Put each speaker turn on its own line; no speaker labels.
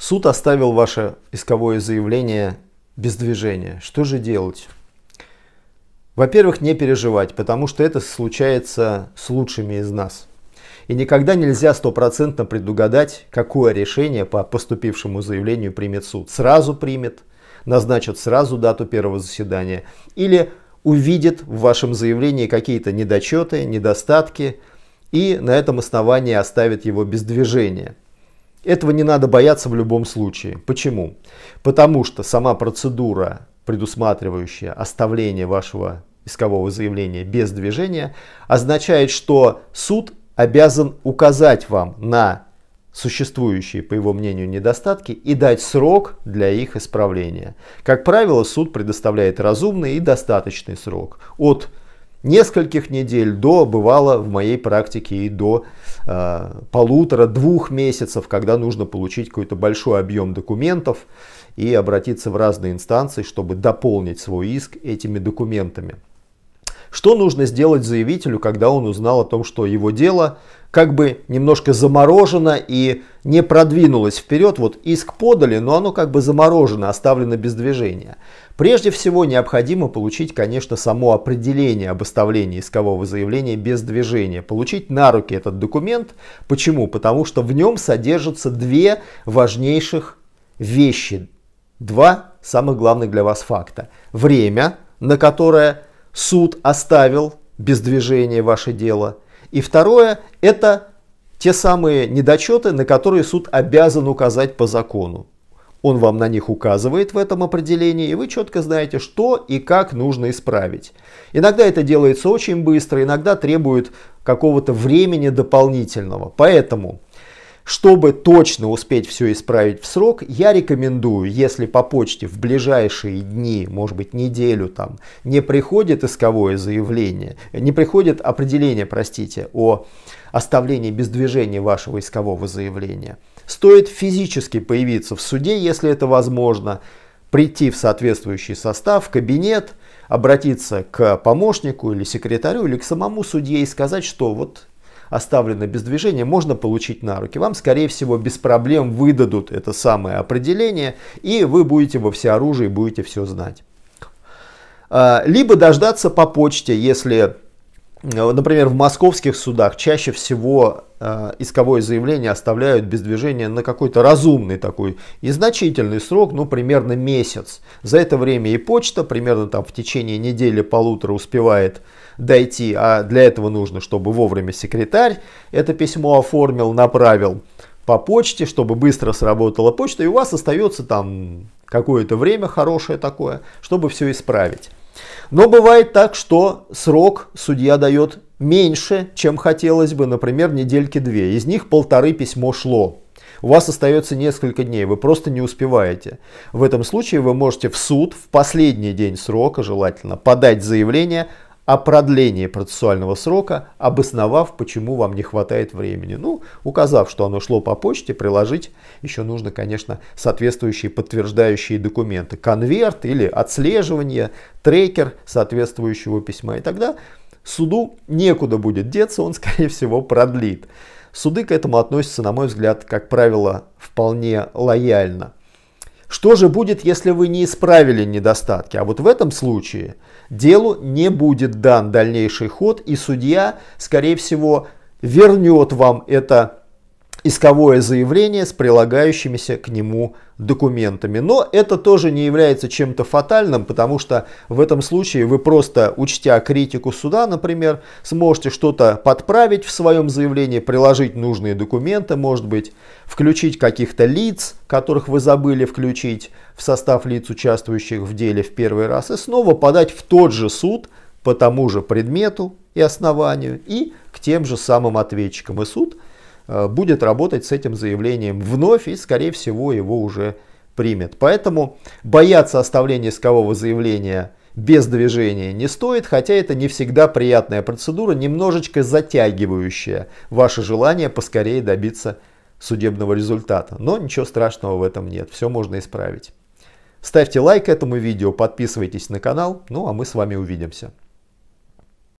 Суд оставил ваше исковое заявление без движения. Что же делать? Во-первых, не переживать, потому что это случается с лучшими из нас. И никогда нельзя стопроцентно предугадать, какое решение по поступившему заявлению примет суд. Сразу примет, назначит сразу дату первого заседания или увидит в вашем заявлении какие-то недочеты, недостатки и на этом основании оставит его без движения. Этого не надо бояться в любом случае. Почему? Потому что сама процедура, предусматривающая оставление вашего искового заявления без движения, означает, что суд обязан указать вам на существующие, по его мнению, недостатки и дать срок для их исправления. Как правило, суд предоставляет разумный и достаточный срок от нескольких недель до, бывало в моей практике и до э, полутора-двух месяцев, когда нужно получить какой-то большой объем документов и обратиться в разные инстанции, чтобы дополнить свой иск этими документами. Что нужно сделать заявителю, когда он узнал о том, что его дело как бы немножко заморожено и не продвинулось вперед. Вот иск подали, но оно как бы заморожено, оставлено без движения. Прежде всего необходимо получить, конечно, само определение об оставлении искового заявления без движения. Получить на руки этот документ. Почему? Потому что в нем содержатся две важнейших вещи. Два самых главных для вас факта. Время, на которое суд оставил без движения ваше дело. И второе – это те самые недочеты, на которые суд обязан указать по закону. Он вам на них указывает в этом определении, и вы четко знаете, что и как нужно исправить. Иногда это делается очень быстро, иногда требует какого-то времени дополнительного. Поэтому чтобы точно успеть все исправить в срок, я рекомендую, если по почте в ближайшие дни, может быть неделю там, не приходит исковое заявление, не приходит определение, простите, о оставлении без движения вашего искового заявления, стоит физически появиться в суде, если это возможно, прийти в соответствующий состав, в кабинет, обратиться к помощнику или секретарю или к самому судье и сказать, что вот оставлено без движения, можно получить на руки. Вам, скорее всего, без проблем выдадут это самое определение, и вы будете во всеоружии, будете все знать. А, либо дождаться по почте, если, э, например, в московских судах чаще всего э, исковое заявление оставляют без движения на какой-то разумный такой и значительный срок, ну, примерно месяц. За это время и почта примерно там в течение недели-полутора успевает дойти, а для этого нужно, чтобы вовремя секретарь это письмо оформил, направил по почте, чтобы быстро сработала почта, и у вас остается там какое-то время хорошее такое, чтобы все исправить. Но бывает так, что срок судья дает меньше, чем хотелось бы, например, недельки две. Из них полторы письмо шло. У вас остается несколько дней, вы просто не успеваете. В этом случае вы можете в суд в последний день срока желательно подать заявление о продлении процессуального срока, обосновав, почему вам не хватает времени. Ну, указав, что оно шло по почте, приложить еще нужно, конечно, соответствующие подтверждающие документы. Конверт или отслеживание, трекер соответствующего письма. И тогда суду некуда будет деться, он, скорее всего, продлит. Суды к этому относятся, на мой взгляд, как правило, вполне лояльно. Что же будет, если вы не исправили недостатки? А вот в этом случае делу не будет дан дальнейший ход, и судья, скорее всего, вернет вам это исковое заявление с прилагающимися к нему документами. Но это тоже не является чем-то фатальным, потому что в этом случае вы просто, учтя критику суда, например, сможете что-то подправить в своем заявлении, приложить нужные документы, может быть, включить каких-то лиц, которых вы забыли включить в состав лиц, участвующих в деле в первый раз, и снова подать в тот же суд по тому же предмету и основанию и к тем же самым ответчикам. И суд – Э, будет работать с этим заявлением вновь и, скорее всего, его уже примет. Поэтому бояться оставления искового заявления без движения не стоит, хотя это не всегда приятная процедура, немножечко затягивающая ваше желание поскорее добиться судебного результата. Но ничего страшного в этом нет, все можно исправить. Ставьте лайк этому видео, подписывайтесь на канал, ну а мы с вами увидимся.